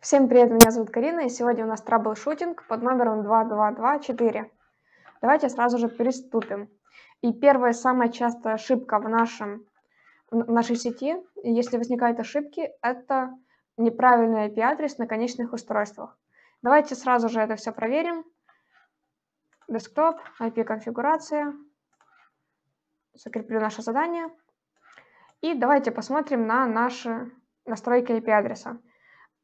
Всем привет, меня зовут Карина, и сегодня у нас траблшутинг под номером 2224. Давайте сразу же приступим. И первая самая частая ошибка в, нашем, в нашей сети, если возникают ошибки, это неправильный IP-адрес на конечных устройствах. Давайте сразу же это все проверим. Десктоп, IP-конфигурация. Закреплю наше задание. И давайте посмотрим на наши настройки IP-адреса.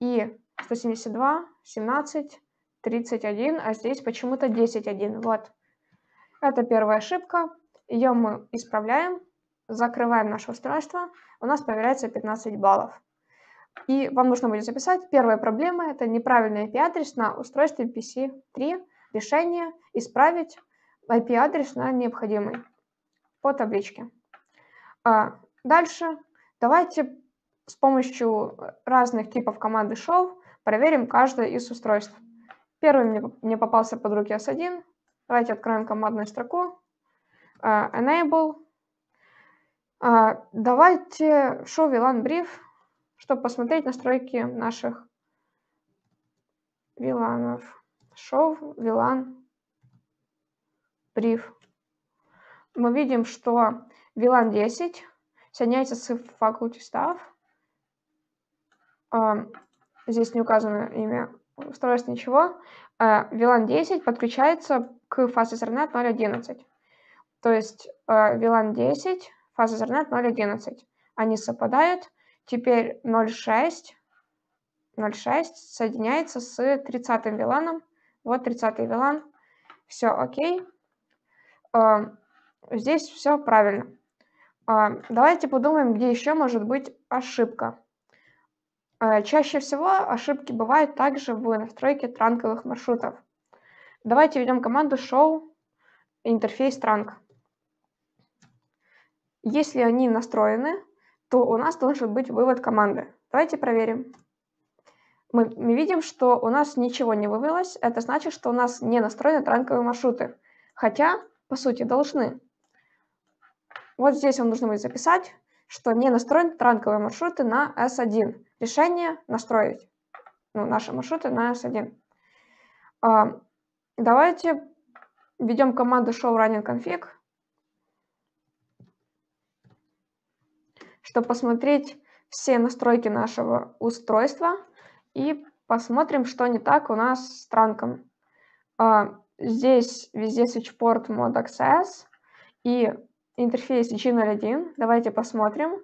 и 172, 17, 31, а здесь почему-то 10-1. Вот. Это первая ошибка. Ее мы исправляем, закрываем наше устройство. У нас появляется 15 баллов. И вам нужно будет записать. Первая проблема – это неправильный IP-адрес на устройстве PC3. Решение – исправить IP-адрес на необходимый по табличке. А дальше давайте с помощью разных типов команды show проверим каждое из устройств. Первый мне, мне попался под руки S1. Давайте откроем командную строку. Uh, enable. Uh, давайте show VLAN brief, чтобы посмотреть настройки наших VLAN. -ов. Show VLAN brief. Мы видим, что VLAN 10 соединяется с faculty staff – здесь не указано имя устройства, ничего, VLAN а, 10 подключается к фазе Ethernet 0.11. То есть VLAN а, 10, фаза Ethernet 0.11. Они совпадают. Теперь 0.6 0.6 соединяется с 30-м VLAN. Вот 30-й VLAN. Все окей. Здесь все правильно. Давайте подумаем, где еще может быть ошибка. Э, чаще всего ошибки бывают также в настройке транковых маршрутов. Давайте введем команду show интерфейс транк. Если они настроены, то у нас должен быть вывод команды. Давайте проверим. Мы, мы видим, что у нас ничего не вывелось. Это значит, что у нас не настроены транковые маршруты. Хотя, по сути, должны. Вот здесь вам нужно будет записать что не настроены транковые маршруты на S1. Решение настроить ну, наши маршруты на S1. А, давайте введем команду show running config, чтобы посмотреть все настройки нашего устройства и посмотрим, что не так у нас с транком. А, здесь везде switchport mod access и интерфейс G01. Давайте посмотрим.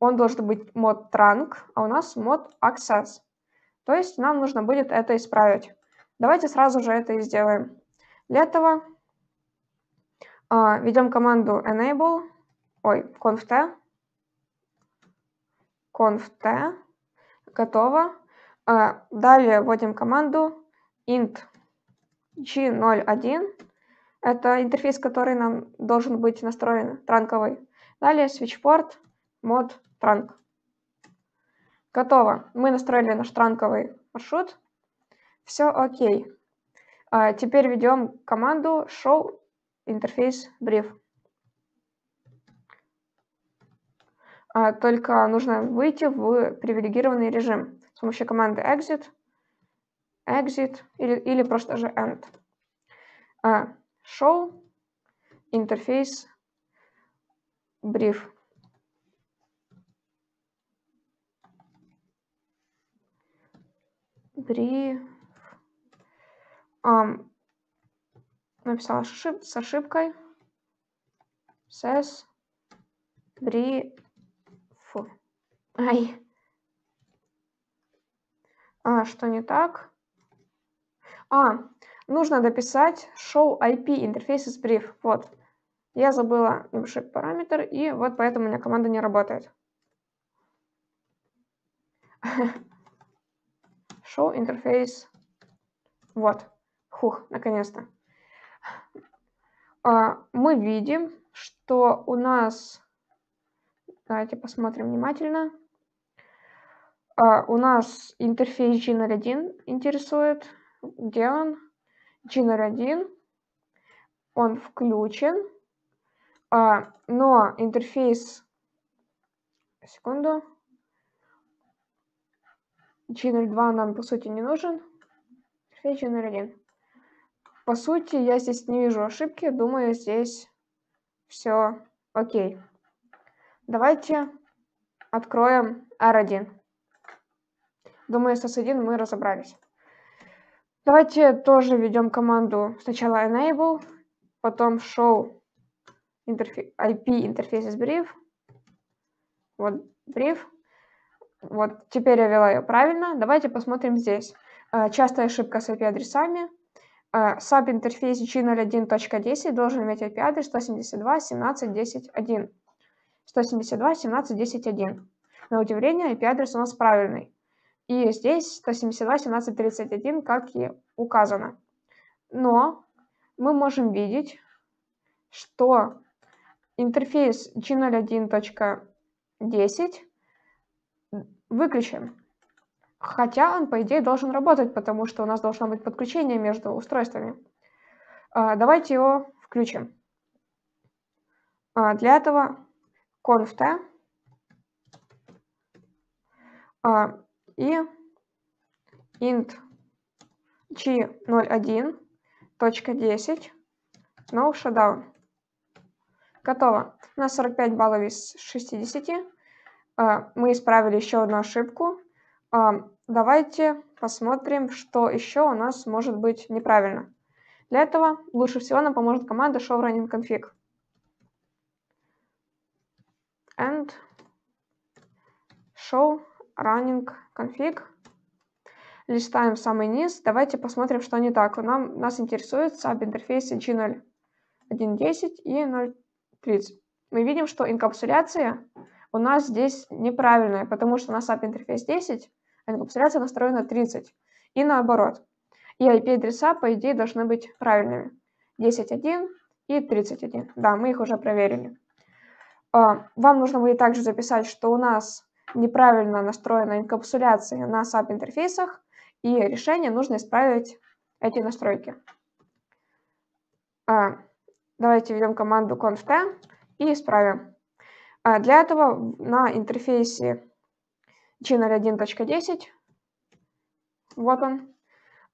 Он должен быть мод trunk, а у нас мод access. То есть нам нужно будет это исправить. Давайте сразу же это и сделаем. Для этого э, а, ведем команду enable, ой, conf t. Conf t. готово. Э, далее вводим команду int g01 это интерфейс, который нам должен быть настроен транковый. Далее switchport mod trunk. Готово. Мы настроили наш транковый маршрут. Все окей. А теперь ведем команду show interface brief. А только нужно выйти в привилегированный режим с помощью команды exit, exit или, или просто же end. А, Show interface brief brief um, написала ошиб с ошибкой сэс brief ай а, что не так а нужно дописать show IP interfaces brief. Вот. Я забыла небольшой параметр, и вот поэтому у меня команда не работает. Show interface. Вот. Хух, наконец-то. А, мы видим, что у нас... Давайте посмотрим внимательно. А, у нас интерфейс G01 интересует. Где он? Chiller 1, он включен, а, но интерфейс, секунду, Chiller 2 нам по сути не нужен, интерфейс Chiller 1. По сути, я здесь не вижу ошибки, думаю, здесь все окей. Давайте откроем R1. Думаю, с S1 мы разобрались. Давайте тоже введем команду сначала enable, потом show интерфе IP interfaces brief. Вот brief. Вот теперь я ввела ее правильно. Давайте посмотрим здесь. А, частая ошибка с IP-адресами. саб интерфейсе G01.10 должен иметь IP-адрес 172.17.10.1. 172.17.10.1. На удивление, IP-адрес у нас правильный. И здесь 172, 17, 31, как и указано. Но мы можем видеть, что интерфейс g01.10 выключен. Хотя он, по идее, должен работать, потому что у нас должно быть подключение между устройствами. А, давайте его включим. А, для этого conft и int g01.10 no shutdown. Готово. У нас 45 баллов из 60. Э, мы исправили еще одну ошибку. Э, давайте посмотрим, что еще у нас может быть неправильно. Для этого лучше всего нам поможет команда showRunningConfig. and show running config. Листаем в самый низ. Давайте посмотрим, что не так. Нам, нас интересует саб интерфейс G0 и 0.30. Мы видим, что инкапсуляция у нас здесь неправильная, потому что на саб-интерфейс 10 а инкапсуляция настроена 30. И наоборот. И IP-адреса, по идее, должны быть правильными. 10.1 и 31. Да, мы их уже проверили. А, вам нужно будет также записать, что у нас неправильно настроена инкапсуляция на саб интерфейсах и решение нужно исправить эти настройки. А, давайте введем команду conft и исправим. А, для этого на интерфейсе g01.10, вот он,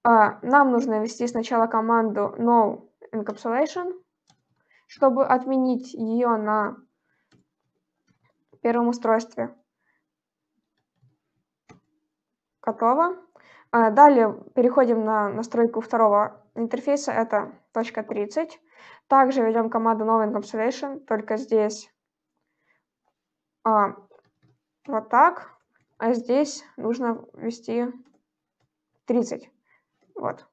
а, нам нужно ввести сначала команду no encapsulation, чтобы отменить ее на первом устройстве. Готово. А, далее переходим на настройку второго интерфейса, это точка 30. Также ведем команду новый encapsulation, только здесь а, вот так, а здесь нужно ввести 30. Вот.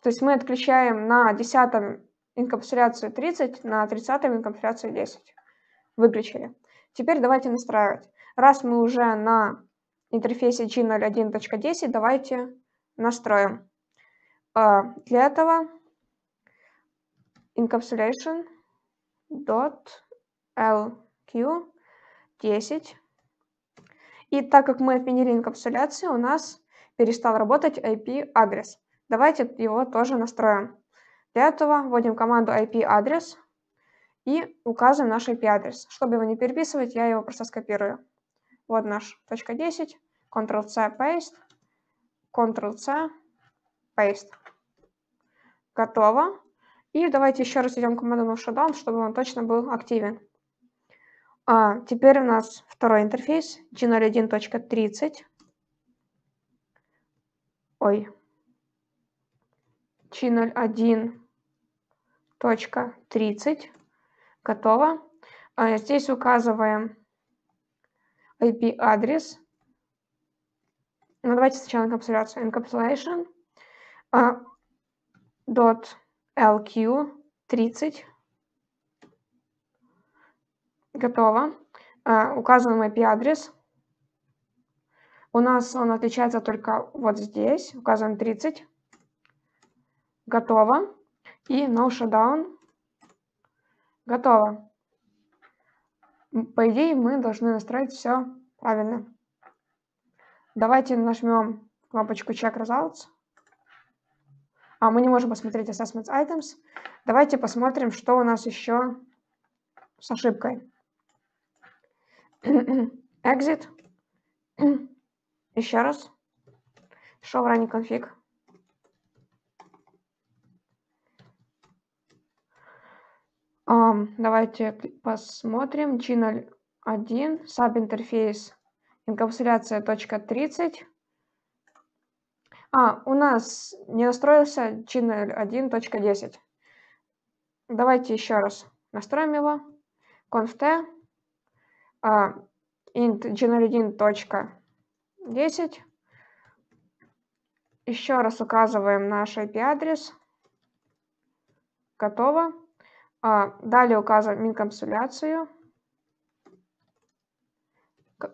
То есть мы отключаем на 10 инкапсуляцию 30, на 30 инкапсуляцию 10. Выключили. Теперь давайте настраивать. Раз мы уже на интерфейсе G01.10 давайте настроим. А, для этого encapsulation.lq10. И так как мы отменили инкапсуляцию, у нас перестал работать IP-адрес. Давайте его тоже настроим. Для этого вводим команду IP-адрес и указываем наш IP-адрес. Чтобы его не переписывать, я его просто скопирую. Вот наш точка 10. Ctrl-C, paste. Ctrl-C, paste. Готово. И давайте еще раз идем команду move shutdown, чтобы он точно был активен. А, теперь у нас второй интерфейс g01.30. Ой. g01.30. Готово. А, здесь указываем IP-адрес. Ну, давайте сначала encapsulation. Encapsulation uh, dot lq 30. Готово. Uh, указываем IP-адрес. У нас он отличается только вот здесь. Указываем 30. Готово. И no shutdown. Готово. По идее, мы должны настроить все правильно. Давайте нажмем кнопочку Check Results. А, мы не можем посмотреть Assessment Items. Давайте посмотрим, что у нас еще с ошибкой. Exit. Еще раз. Show running config. Давайте посмотрим. Channel 1, саб-интерфейс, инкапсуляция точка 30. А, у нас не настроился Channel 1.10. Давайте еще раз настроим его. Conft uh, а, int channel 1.10. Еще раз указываем наш IP-адрес. Готово. А, далее указываем минконсуляцию.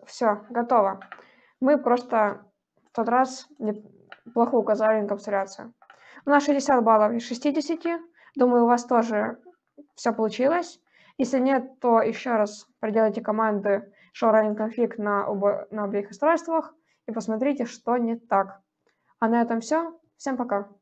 Все, готово. Мы просто в тот раз плохо указали инкапсуляцию. У нас 60 баллов из 60. Думаю, у вас тоже все получилось. Если нет, то еще раз проделайте команды showrunning config на, оба, на обеих устройствах и посмотрите, что не так. А на этом все. Всем пока.